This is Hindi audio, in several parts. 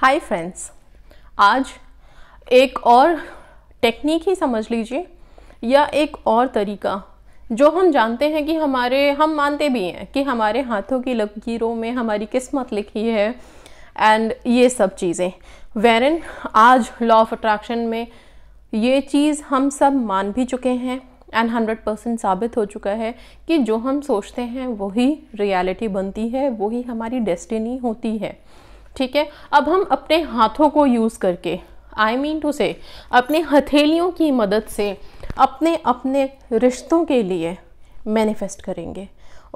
हाय फ्रेंड्स आज एक और टेक्निक ही समझ लीजिए या एक और तरीका जो हम जानते हैं कि हमारे हम मानते भी हैं कि हमारे हाथों की लकीरों में हमारी किस्मत लिखी है एंड ये सब चीज़ें वेरन आज लॉ ऑफ अट्रैक्शन में ये चीज़ हम सब मान भी चुके हैं एंड हंड्रेड परसेंट साबित हो चुका है कि जो हम सोचते हैं वही रियलिटी बनती है वही हमारी डेस्टिनी होती है ठीक है अब हम अपने हाथों को यूज़ करके आई मीन टू से अपने हथेलियों की मदद से अपने अपने रिश्तों के लिए मैनिफेस्ट करेंगे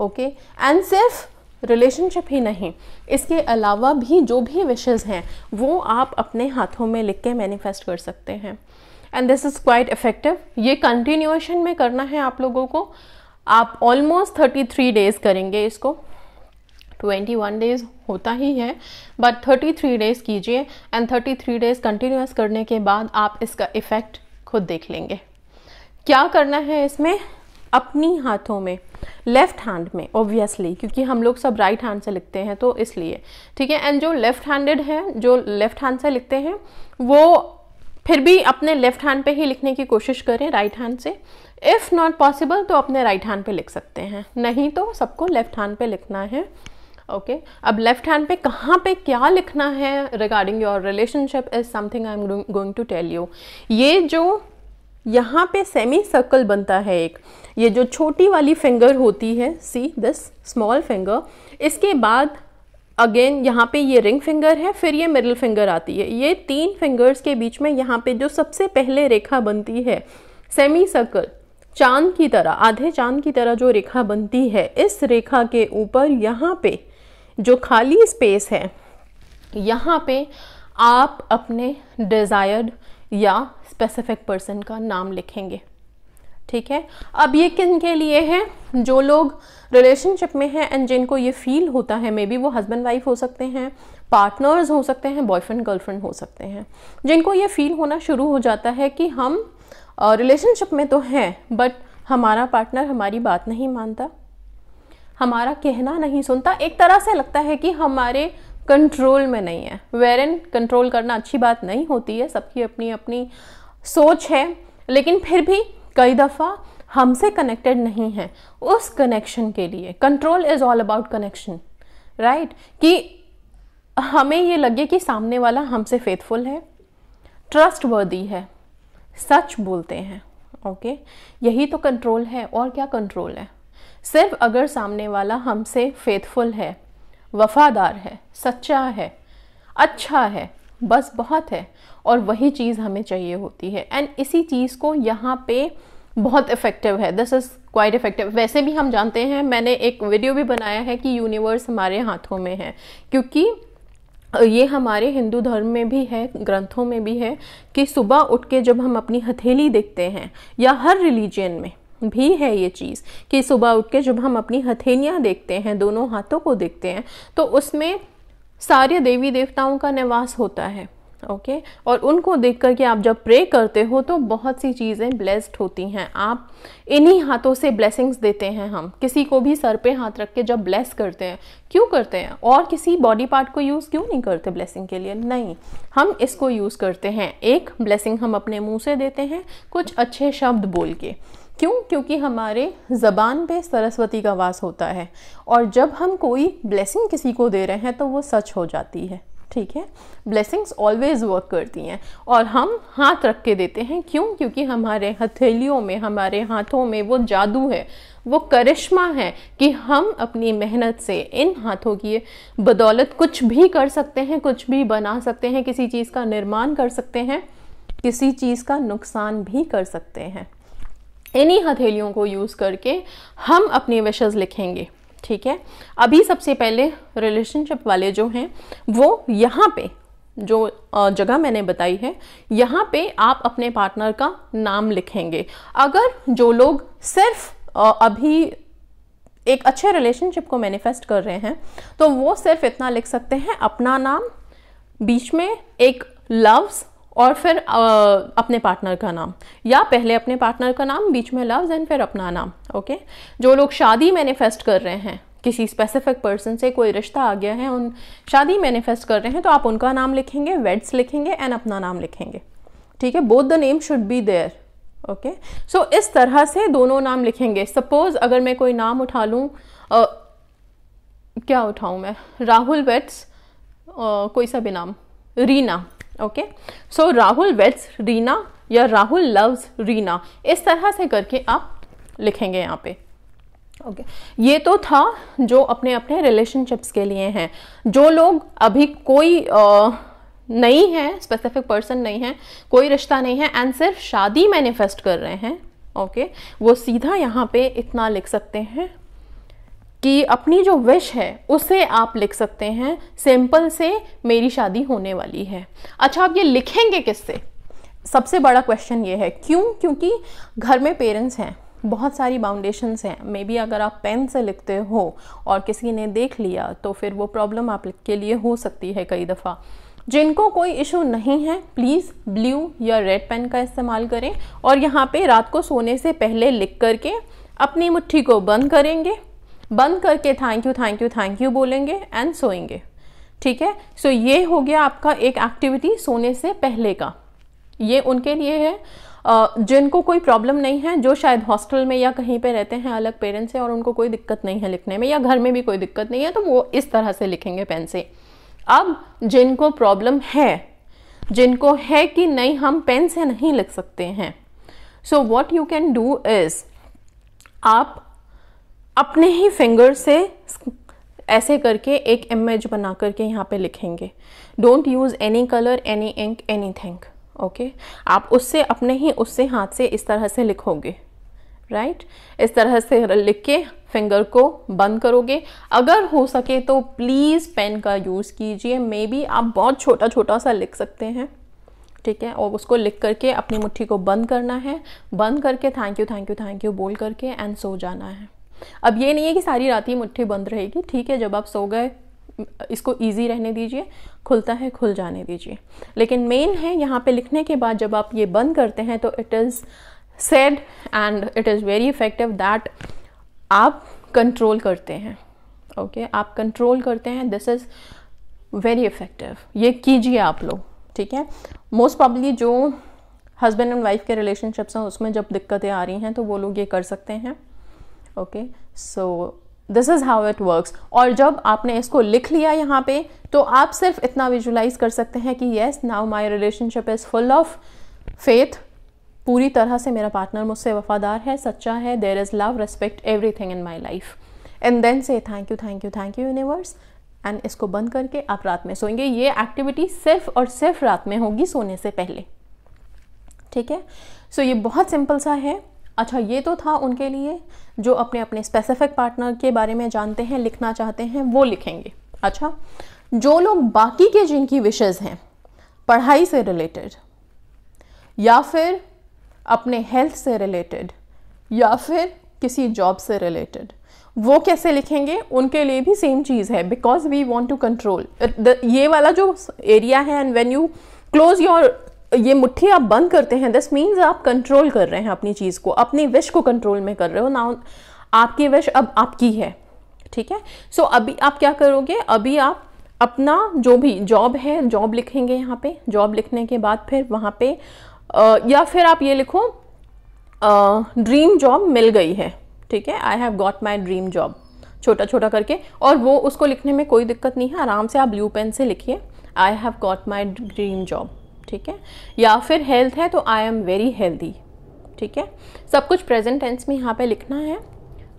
ओके एंड सिर्फ रिलेशनशिप ही नहीं इसके अलावा भी जो भी विशेज़ हैं वो आप अपने हाथों में लिख के मैनिफेस्ट कर सकते हैं and this is quite effective ये कंटिन्यूएशन में करना है आप लोगों को आप ऑलमोस्ट 33 डेज़ करेंगे इसको ट्वेंटी वन डेज़ होता ही है बट थर्टी थ्री डेज़ कीजिए and thirty three days continuous करने के बाद आप इसका इफ़ेक्ट खुद देख लेंगे क्या करना है इसमें अपनी हाथों में लेफ़्ट हैंड में ऑब्वियसली क्योंकि हम लोग सब राइट right हैंड से लिखते हैं तो इसलिए ठीक है एंड जो लेफ़्ट हैंडेड है जो लेफ़्ट हैंड से लिखते हैं वो फिर भी अपने लेफ़्ट हैंड पे ही लिखने की कोशिश करें राइट right हैंड से इफ़ नॉट पॉसिबल तो अपने राइट right हैंड पे लिख सकते हैं नहीं तो सबको लेफ़्ट हैंड पे लिखना है ओके अब लेफ्ट हैंड पे कहाँ पे क्या लिखना है regarding your relationship is something I am going to tell you ये जो यहाँ पे सेमी सर्कल बनता है एक ये जो छोटी वाली फिंगर होती है सी दिस स्मॉल फिंगर इसके बाद अगेन यहाँ पे ये रिंग फिंगर है फिर ये मिडिल फिंगर आती है ये तीन फिंगर्स के बीच में यहाँ पे जो सबसे पहले रेखा बनती है सेमी सर्कल चांद की तरह आधे चांद की तरह जो रेखा बनती है इस रेखा के ऊपर यहाँ पे जो खाली स्पेस है यहाँ पे आप अपने डिज़ायर्ड या स्पेसिफिक पर्सन का नाम लिखेंगे ठीक है अब ये किन के लिए है जो लोग रिलेशनशिप में हैं एंड जिनको ये फील होता है मे बी वो हस्बैंड वाइफ हो सकते हैं पार्टनर्स हो सकते हैं बॉयफ्रेंड गर्लफ्रेंड हो सकते हैं जिनको ये फील होना शुरू हो जाता है कि हम रिलेशनशिप में तो हैं बट हमारा पार्टनर हमारी बात नहीं मानता हमारा कहना नहीं सुनता एक तरह से लगता है कि हमारे कंट्रोल में नहीं है वेरन कंट्रोल करना अच्छी बात नहीं होती है सबकी अपनी अपनी सोच है लेकिन फिर भी कई दफ़ा हमसे कनेक्टेड नहीं है उस कनेक्शन के लिए control is all about connection right कि हमें ये लगे कि सामने वाला हमसे फेथफुल है ट्रस्ट वर्दी है सच बोलते हैं ओके okay? यही तो कंट्रोल है और क्या कंट्रोल है सिर्फ अगर सामने वाला हमसे फेथफुल है वफादार है सच्चा है अच्छा है बस बहुत है और वही चीज़ हमें चाहिए होती है एंड इसी चीज़ को यहाँ पे बहुत इफ़ेक्टिव है दिस इज़ क्वाइट इफ़ेक्टिव वैसे भी हम जानते हैं मैंने एक वीडियो भी बनाया है कि यूनिवर्स हमारे हाथों में है क्योंकि ये हमारे हिंदू धर्म में भी है ग्रंथों में भी है कि सुबह उठ के जब हम अपनी हथेली देखते हैं या हर रिलीजन में भी है ये चीज़ कि सुबह उठ के जब हम अपनी हथेलियाँ देखते हैं दोनों हाथों को देखते हैं तो उसमें सारे देवी देवताओं का निवास होता है ओके okay? और उनको देख कर के आप जब प्रे करते हो तो बहुत सी चीज़ें ब्लेस्ड होती हैं आप इन्हीं हाथों से ब्लेसिंग्स देते हैं हम किसी को भी सर पे हाथ रख के जब ब्लेस करते हैं क्यों करते हैं और किसी बॉडी पार्ट को यूज़ क्यों नहीं करते ब्लेसिंग के लिए नहीं हम इसको यूज़ करते हैं एक ब्लेसिंग हम अपने मुंह से देते हैं कुछ अच्छे शब्द बोल के क्यों क्योंकि हमारे ज़बान पे सरस्वती का वास होता है और जब हम कोई ब्लेसिंग किसी को दे रहे हैं तो वो सच हो जाती है ठीक है ब्लेसिंग्स ऑलवेज वर्क करती हैं और हम हाथ रख के देते हैं क्यों क्योंकि हमारे हथेलियों में हमारे हाथों में वो जादू है वो करिश्मा है कि हम अपनी मेहनत से इन हाथों की बदौलत कुछ भी कर सकते हैं कुछ भी बना सकते हैं किसी चीज़ का निर्माण कर सकते हैं किसी चीज़ का नुकसान भी कर सकते हैं इन्हीं हथेलियों को यूज़ करके हम अपनी विशेज़ लिखेंगे ठीक है अभी सबसे पहले रिलेशनशिप वाले जो हैं वो यहाँ पे जो जगह मैंने बताई है यहाँ पे आप अपने पार्टनर का नाम लिखेंगे अगर जो लोग सिर्फ अभी एक अच्छे रिलेशनशिप को मैनिफेस्ट कर रहे हैं तो वो सिर्फ इतना लिख सकते हैं अपना नाम बीच में एक लव्स और फिर अपने पार्टनर का नाम या पहले अपने पार्टनर का नाम बीच में लफ्ज़ एंड फिर अपना नाम ओके जो लोग शादी मैनिफेस्ट कर रहे हैं किसी स्पेसिफिक पर्सन से कोई रिश्ता आ गया है उन शादी मैनिफेस्ट कर रहे हैं तो आप उनका नाम लिखेंगे वेड्स लिखेंगे एंड अपना नाम लिखेंगे ठीक है both the name should be there okay so इस तरह से दोनों नाम लिखेंगे सपोज़ अगर मैं कोई नाम उठा लूँ क्या उठाऊँ मैं राहुल वेट्स कोई सा भी नाम Reena okay so Rahul weds Reena या राहुल लव्स रीना इस तरह से करके आप लिखेंगे यहाँ पे ओके okay. ये तो था जो अपने अपने रिलेशनशिप्स के लिए हैं जो लोग अभी कोई आ, नहीं है स्पेसिफिक पर्सन नहीं है कोई रिश्ता नहीं है एंड सिर्फ शादी मैनिफेस्ट कर रहे हैं ओके okay? वो सीधा यहाँ पे इतना लिख सकते हैं कि अपनी जो विश है उसे आप लिख सकते हैं सिंपल से मेरी शादी होने वाली है अच्छा आप ये लिखेंगे किससे सबसे बड़ा क्वेश्चन ये है क्यों क्योंकि घर में पेरेंट्स हैं बहुत सारी बाउंडेशंस हैं मे बी अगर आप पेन से लिखते हो और किसी ने देख लिया तो फिर वो प्रॉब्लम आप के लिए हो सकती है कई दफ़ा जिनको कोई इशू नहीं है प्लीज़ ब्लू या रेड पेन का इस्तेमाल करें और यहाँ पे रात को सोने से पहले लिख करके अपनी मुट्ठी को बंद करेंगे बंद करके thank you thank you thank you बोलेंगे एंड सोएंगे ठीक है सो so, ये हो गया आपका एक एक्टिविटी सोने से पहले का ये उनके लिए है जिनको कोई प्रॉब्लम नहीं है जो शायद हॉस्टल में या कहीं पे रहते हैं अलग पेरेंट्स से और उनको कोई दिक्कत नहीं है लिखने में या घर में भी कोई दिक्कत नहीं है तो वो इस तरह से लिखेंगे पेन से अब जिनको प्रॉब्लम है जिनको है कि नहीं हम पेन से नहीं लिख सकते हैं so what you can do is आप अपने ही फिंगर से ऐसे करके एक इमेज बना करके यहाँ पे लिखेंगे don't use any colour any ink anything okay आप उससे अपने ही उससे हाथ से इस तरह से लिखोगे राइट right? इस तरह से लिख के फिंगर को बंद करोगे अगर हो सके तो प्लीज़ पेन का यूज़ कीजिए मे बी आप बहुत छोटा छोटा सा लिख सकते हैं ठीक है और उसको लिख करके अपनी मुट्ठी को बंद करना है बंद करके thank you thank you thank you बोल करके एंड सो जाना है अब ये नहीं है कि सारी रात ही मुट्ठी बंद रहेगी ठीक है जब आप सो गए इसको इजी रहने दीजिए खुलता है खुल जाने दीजिए लेकिन मेन है यहाँ पे लिखने के बाद जब आप ये बंद करते हैं तो it is said and it is very effective that आप कंट्रोल करते हैं ओके okay? आप कंट्रोल करते हैं दिस इज़ वेरी इफेक्टिव ये कीजिए आप लोग ठीक है मोस्ट पॉबली जो हस्बैंड एंड वाइफ के रिलेशनशिप्स हैं उसमें जब दिक्कतें आ रही हैं तो वो लोग ये कर सकते हैं okay so this is how it works और जब आपने इसको लिख लिया यहाँ पे तो आप सिर्फ इतना विजुलाइज कर सकते हैं कि yes now my relationship is full of faith पूरी तरह से मेरा पार्टनर मुझसे वफादार है सच्चा है there is love respect everything in my life and then say thank you thank you thank you universe and इसको बंद करके आप रात में सोएंगे ये एक्टिविटी सिर्फ और सिर्फ रात में होगी सोने से पहले ठीक है सो so, ये बहुत सिंपल सा है अच्छा ये तो था उनके लिए जो अपने अपने स्पेसिफिक पार्टनर के बारे में जानते हैं लिखना चाहते हैं वो लिखेंगे अच्छा जो लोग बाकी के जिनकी विशेज़ हैं पढ़ाई से रिलेटेड या फिर अपने हेल्थ से रिलेटेड या फिर किसी जॉब से रिलेटेड वो कैसे लिखेंगे उनके लिए भी सेम चीज़ है because we want to control ये वाला जो एरिया है and when you close your ये मुट्ठी आप बंद करते हैं दिस मीन्स आप कंट्रोल कर रहे हैं अपनी चीज़ को अपनी विश को कंट्रोल में कर रहे हो ना आपकी विश अब आपकी है ठीक है सो so, अभी आप क्या करोगे अभी आप अपना जो भी जॉब है जॉब लिखेंगे यहाँ पे जॉब लिखने के बाद फिर वहाँ पे आ, या फिर आप ये लिखो ड्रीम जॉब मिल गई है ठीक है I have got my dream job छोटा छोटा करके और वो उसको लिखने में कोई दिक्कत नहीं है आराम से आप ब्लू पेन से लिखिए I have got my dream job ठीक है या फिर हेल्थ है तो आई एम वेरी हेल्दी ठीक है सब कुछ प्रेजेंट टेंस में यहाँ पे लिखना है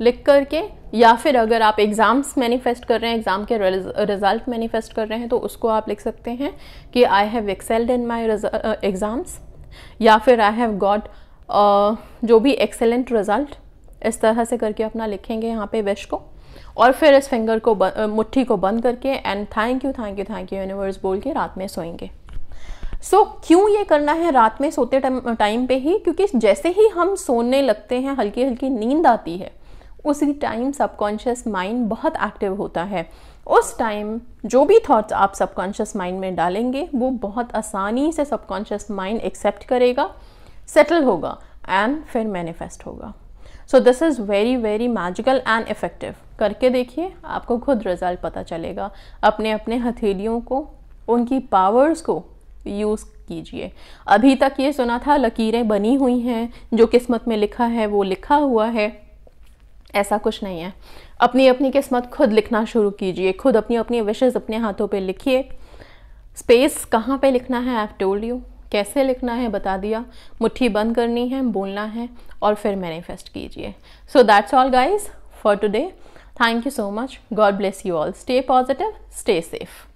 लिख करके या फिर अगर आप एग्ज़ाम्स मैनिफेस्ट कर रहे हैं एग्ज़ाम के रिज़ल्ट मैनिफेस्ट कर रहे हैं तो उसको आप लिख सकते हैं कि I have excelled in my exams या फिर आई हैव गॉड जो भी एक्सेलेंट रिज़ल्ट इस तरह से करके अपना लिखेंगे यहाँ पे विश को और फिर इस फिंगर को मुट्ठी को बंद करके and thank you thank you thank you universe बोल के रात में सोएंगे सो so, क्यों ये करना है रात में सोते टाइम पे ही क्योंकि जैसे ही हम सोने लगते हैं हल्की हल्की नींद आती है उसी टाइम सबकॉन्शियस माइंड बहुत एक्टिव होता है उस टाइम जो भी थॉट्स आप सबकॉन्शियस माइंड में डालेंगे वो बहुत आसानी से सबकॉन्शियस माइंड एक्सेप्ट करेगा सेटल होगा एंड फिर मैनिफेस्ट होगा so this is very very magical and effective करके देखिए आपको खुद रिज़ल्ट पता चलेगा अपने अपने हथेलियों को उनकी पावर्स को यूज़ कीजिए अभी तक ये सुना था लकीरें बनी हुई हैं जो किस्मत में लिखा है वो लिखा हुआ है ऐसा कुछ नहीं है अपनी अपनी किस्मत खुद लिखना शुरू कीजिए खुद अपनी अपनी विशेज़ अपने हाथों पे लिखिए स्पेस कहाँ पे लिखना है आई टोल्ड यू कैसे लिखना है बता दिया मुट्ठी बंद करनी है बोलना है और फिर मैनिफेस्ट कीजिए so that's all guys for today thank you so much God bless you all stay positive stay safe